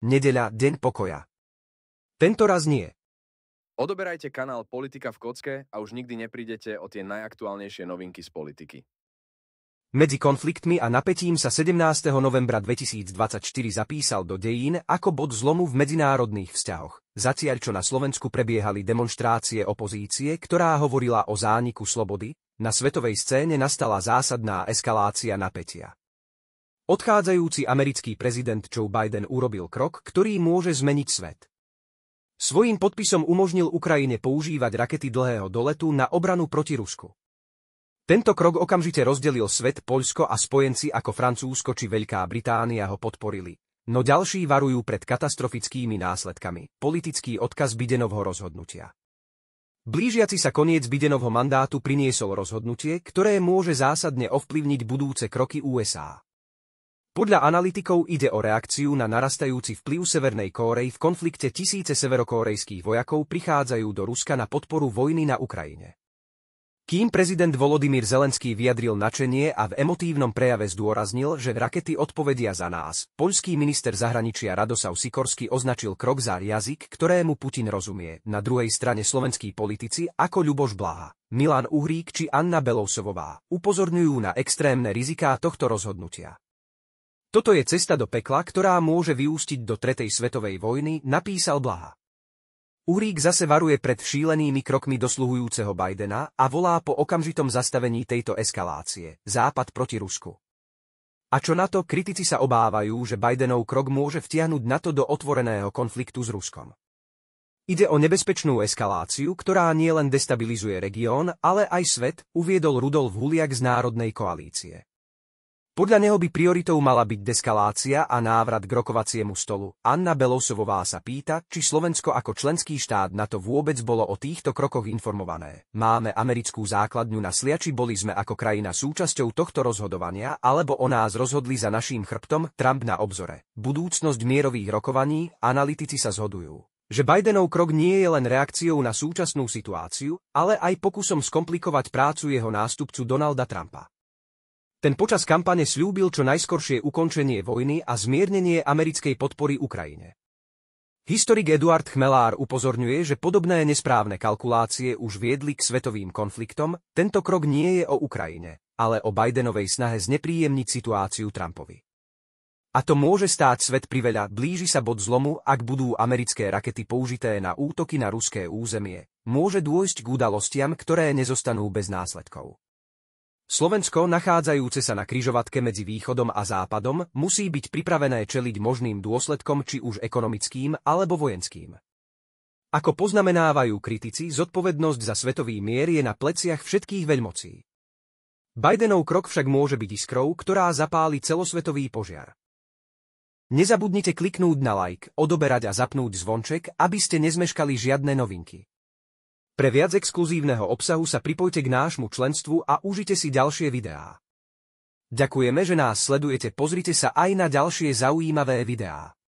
Nedeľa, deň pokoja. Tento raz nie. Odoberajte kanál Politika v kocke a už nikdy neprídete o tie najaktuálnejšie novinky z politiky. Medzi konfliktmi a napätím sa 17. novembra 2024 zapísal do dejín ako bod zlomu v medzinárodných vzťahoch, zatiaľ čo na Slovensku prebiehali demonstrácie opozície, ktorá hovorila o zániku slobody, na svetovej scéne nastala zásadná eskalácia napätia. Odchádzajúci americký prezident Joe Biden urobil krok, ktorý môže zmeniť svet. Svojím podpisom umožnil Ukrajine používať rakety dlhého doletu na obranu proti Rusku. Tento krok okamžite rozdelil svet, Poľsko a spojenci ako Francúzsko či Veľká Británia ho podporili, no ďalší varujú pred katastrofickými následkami, politický odkaz Bidenovho rozhodnutia. Blížiaci sa koniec Bidenovho mandátu priniesol rozhodnutie, ktoré môže zásadne ovplyvniť budúce kroky USA. Podľa analytikov ide o reakciu na narastajúci vplyv Severnej Kórej v konflikte tisíce severokórejských vojakov prichádzajú do Ruska na podporu vojny na Ukrajine. Kým prezident Volodymyr Zelenský vyjadril načenie a v emotívnom prejave zdôraznil, že rakety odpovedia za nás, poľský minister zahraničia Radosav Sikorsky označil krok za jazyk, ktorému Putin rozumie, na druhej strane slovenskí politici ako Ľuboš Blaha, Milan Uhrík či Anna Belousovová, upozorňujú na extrémne riziká tohto rozhodnutia. Toto je cesta do pekla, ktorá môže vyústiť do Tretej svetovej vojny, napísal Blaha. Uhrík zase varuje pred šílenými krokmi dosluhujúceho Bidena a volá po okamžitom zastavení tejto eskalácie, západ proti Rusku. A čo na to, kritici sa obávajú, že Bidenov krok môže vtiahnuť NATO do otvoreného konfliktu s Ruskom. Ide o nebezpečnú eskaláciu, ktorá nielen destabilizuje región, ale aj svet, uviedol Rudolf Huliak z Národnej koalície. Podľa neho by prioritou mala byť deskalácia a návrat k rokovaciemu stolu. Anna Belosovová sa pýta, či Slovensko ako členský štát na to vôbec bolo o týchto krokoch informované. Máme americkú základňu na Sliači, boli sme ako krajina súčasťou tohto rozhodovania, alebo o nás rozhodli za naším chrbtom Trump na obzore. Budúcnosť mierových rokovaní, analytici sa zhodujú že Bidenov krok nie je len reakciou na súčasnú situáciu, ale aj pokusom skomplikovať prácu jeho nástupcu Donalda Trumpa. Ten počas kampane slúbil čo najskoršie ukončenie vojny a zmiernenie americkej podpory Ukrajine. Historik Eduard Chmelár upozorňuje, že podobné nesprávne kalkulácie už viedli k svetovým konfliktom, tento krok nie je o Ukrajine, ale o Bidenovej snahe znepríjemniť situáciu Trumpovi. A to môže stáť svet priveľa, blíži sa bod zlomu, ak budú americké rakety použité na útoky na ruské územie, môže dôjsť k udalostiam, ktoré nezostanú bez následkov. Slovensko, nachádzajúce sa na kryžovatke medzi východom a západom, musí byť pripravené čeliť možným dôsledkom či už ekonomickým alebo vojenským. Ako poznamenávajú kritici, zodpovednosť za svetový mier je na pleciach všetkých veľmocí. Bidenov krok však môže byť iskrou, ktorá zapáli celosvetový požiar. Nezabudnite kliknúť na like, odoberať a zapnúť zvonček, aby ste nezmeškali žiadne novinky. Pre viac exkluzívneho obsahu sa pripojte k nášmu členstvu a užite si ďalšie videá. Ďakujeme, že nás sledujete, pozrite sa aj na ďalšie zaujímavé videá.